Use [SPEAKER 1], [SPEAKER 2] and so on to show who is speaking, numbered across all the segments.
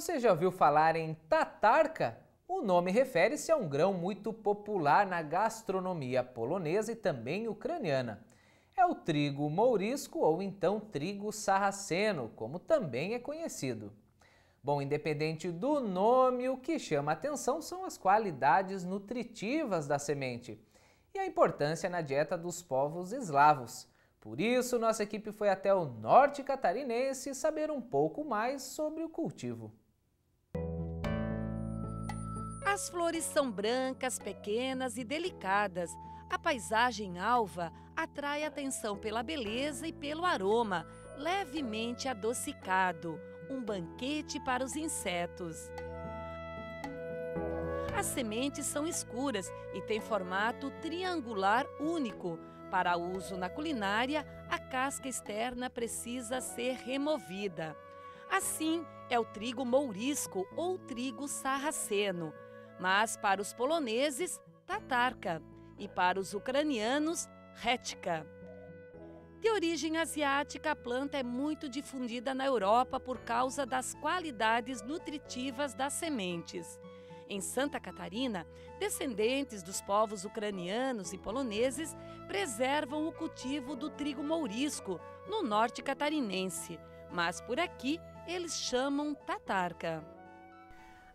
[SPEAKER 1] Você já ouviu falar em tatarka? O nome refere-se a um grão muito popular na gastronomia polonesa e também ucraniana. É o trigo mourisco ou então trigo sarraceno, como também é conhecido. Bom, independente do nome, o que chama atenção são as qualidades nutritivas da semente e a importância na dieta dos povos eslavos. Por isso, nossa equipe foi até o norte catarinense saber um pouco mais sobre o cultivo. As flores são brancas, pequenas e delicadas. A paisagem alva atrai atenção pela beleza e pelo aroma, levemente adocicado. Um banquete para os insetos. As sementes são escuras e têm formato triangular único. Para uso na culinária, a casca externa precisa ser removida. Assim é o trigo mourisco ou trigo sarraceno mas para os poloneses, tatarka, e para os ucranianos, rética. De origem asiática, a planta é muito difundida na Europa por causa das qualidades nutritivas das sementes. Em Santa Catarina, descendentes dos povos ucranianos e poloneses preservam o cultivo do trigo mourisco, no norte catarinense, mas por aqui eles chamam tatarca.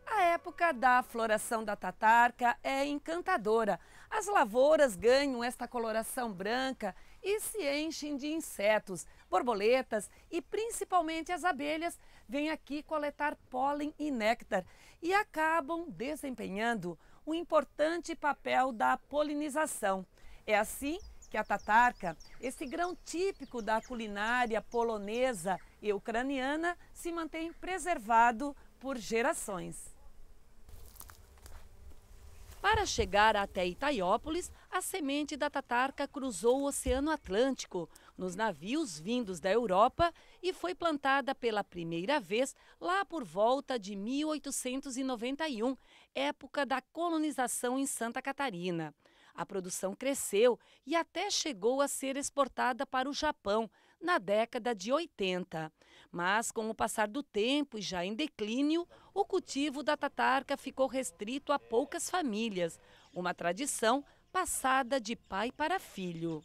[SPEAKER 1] A época da floração da tatarca é encantadora. As lavouras ganham esta coloração branca e se enchem de insetos, borboletas e principalmente as abelhas vêm aqui coletar pólen e néctar e acabam desempenhando um importante papel da polinização. É assim que a tatarca, esse grão típico da culinária polonesa e ucraniana, se mantém preservado por gerações. Para chegar até Itaiópolis, a semente da tatarca cruzou o Oceano Atlântico nos navios vindos da Europa e foi plantada pela primeira vez lá por volta de 1891, época da colonização em Santa Catarina. A produção cresceu e até chegou a ser exportada para o Japão, na década de 80. Mas, com o passar do tempo e já em declínio, o cultivo da tatarca ficou restrito a poucas famílias, uma tradição passada de pai para filho.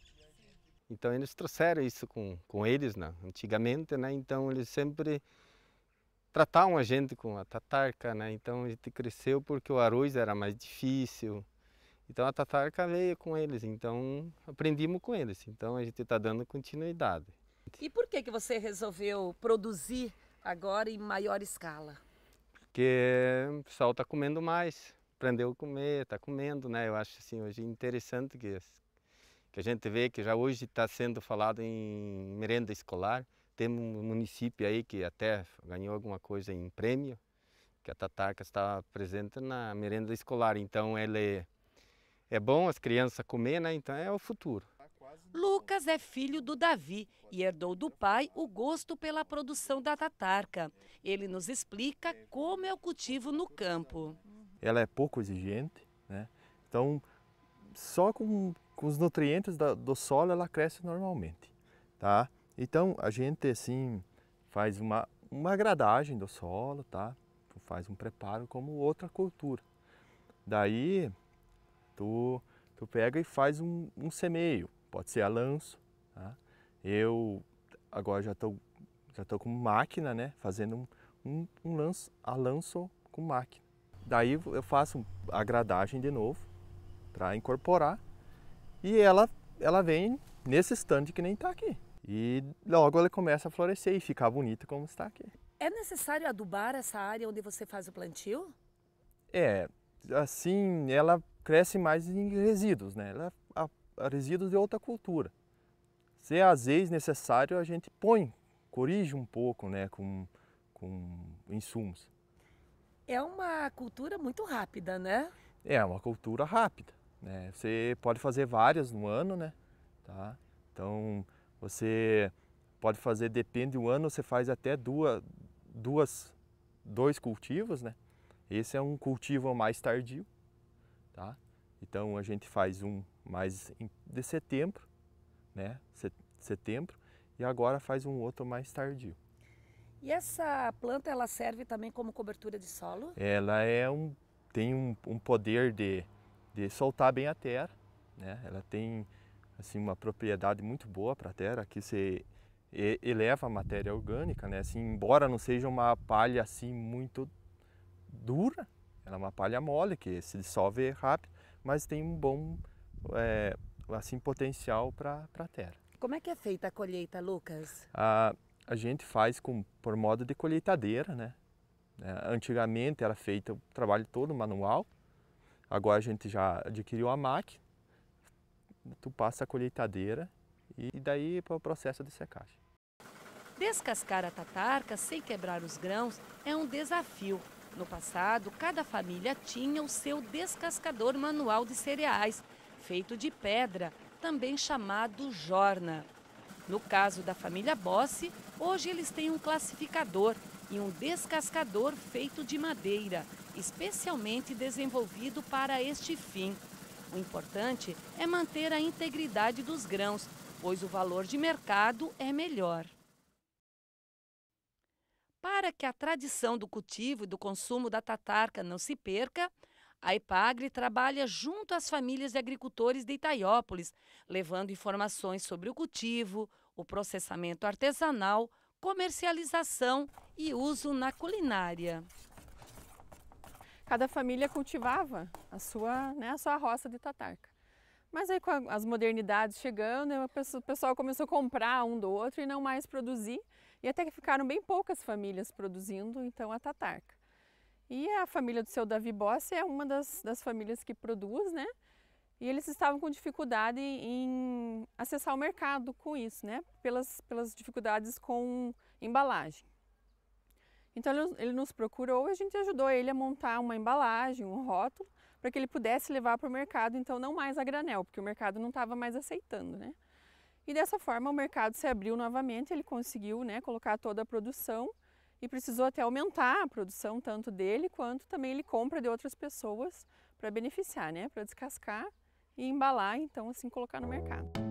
[SPEAKER 2] Então, eles trouxeram isso com, com eles, né? antigamente, né? então eles sempre tratavam a gente com a tatarca, né? então a gente cresceu porque o arroz era mais difícil, então a tatarca veio com eles, então aprendimos com eles, então a gente está dando continuidade.
[SPEAKER 1] E por que, que você resolveu produzir agora em maior escala?
[SPEAKER 2] Porque o pessoal está comendo mais, aprendeu a comer, está comendo, né? Eu acho assim hoje interessante que, que a gente vê que já hoje está sendo falado em merenda escolar. Tem um município aí que até ganhou alguma coisa em prêmio, que a Tataca está presente na merenda escolar. Então ele é bom as crianças comer, né? Então é o futuro.
[SPEAKER 1] Lucas é filho do Davi e herdou do pai o gosto pela produção da tatarca. Ele nos explica como é o cultivo no campo.
[SPEAKER 2] Ela é pouco exigente, né? Então, só com, com os nutrientes da, do solo ela cresce normalmente, tá? Então, a gente assim faz uma uma gradagem do solo, tá? faz um preparo como outra cultura. Daí, tu tu pega e faz um, um semeio pode ser a lanço. Tá? Eu agora já estou já tô com máquina, né? Fazendo um, um, um lanço, a lanço com máquina. Daí eu faço a gradagem de novo para incorporar e ela, ela vem nesse stand que nem está aqui. E logo ela começa a florescer e ficar bonita como está aqui.
[SPEAKER 1] É necessário adubar essa área onde você faz o plantio?
[SPEAKER 2] É, assim ela cresce mais em resíduos, né? Ela resíduos de outra cultura. Se é às vezes necessário, a gente põe, corrige um pouco né, com, com insumos.
[SPEAKER 1] É uma cultura muito rápida, né?
[SPEAKER 2] É, é uma cultura rápida. Né? Você pode fazer várias no ano, né? Tá? Então, você pode fazer, depende do ano, você faz até duas, duas, dois cultivos, né? Esse é um cultivo mais tardio, tá? Então a gente faz um mais de setembro, né? Setembro e agora faz um outro mais tardio.
[SPEAKER 1] E essa planta ela serve também como cobertura de solo?
[SPEAKER 2] Ela é um tem um, um poder de, de soltar bem a terra, né? Ela tem assim uma propriedade muito boa para a terra que você eleva a matéria orgânica, né? Assim, embora não seja uma palha assim muito dura, ela é uma palha mole que se dissolve rápido, mas tem um bom é, assim potencial para a terra.
[SPEAKER 1] Como é que é feita a colheita, Lucas?
[SPEAKER 2] A, a gente faz com, por modo de colheitadeira, né? É, antigamente era feito o trabalho todo manual, agora a gente já adquiriu a máquina, tu passa a colheitadeira e daí para é o processo de secagem.
[SPEAKER 1] Descascar a tatarca sem quebrar os grãos é um desafio. No passado, cada família tinha o seu descascador manual de cereais, feito de pedra, também chamado jorna. No caso da família Bossi, hoje eles têm um classificador e um descascador feito de madeira, especialmente desenvolvido para este fim. O importante é manter a integridade dos grãos, pois o valor de mercado é melhor. Para que a tradição do cultivo e do consumo da tatarca não se perca, a EPAGRE trabalha junto às famílias de agricultores de Itaiópolis, levando informações sobre o cultivo, o processamento artesanal, comercialização e uso na culinária. Cada família cultivava a sua, né, a sua roça de tatarca. Mas aí com as modernidades chegando, o pessoal começou a comprar um do outro e não mais produzir. E até que ficaram bem poucas famílias produzindo então a tatarca. E a família do seu Davi Bossi é uma das, das famílias que produz, né? E eles estavam com dificuldade em acessar o mercado com isso, né? Pelas, pelas dificuldades com embalagem. Então ele, ele nos procurou e a gente ajudou ele a montar uma embalagem, um rótulo, para que ele pudesse levar para o mercado, então não mais a granel, porque o mercado não estava mais aceitando, né? E dessa forma o mercado se abriu novamente, ele conseguiu né, colocar toda a produção e precisou até aumentar a produção tanto dele quanto também ele compra de outras pessoas para beneficiar, né? Para descascar e embalar, então assim colocar no mercado.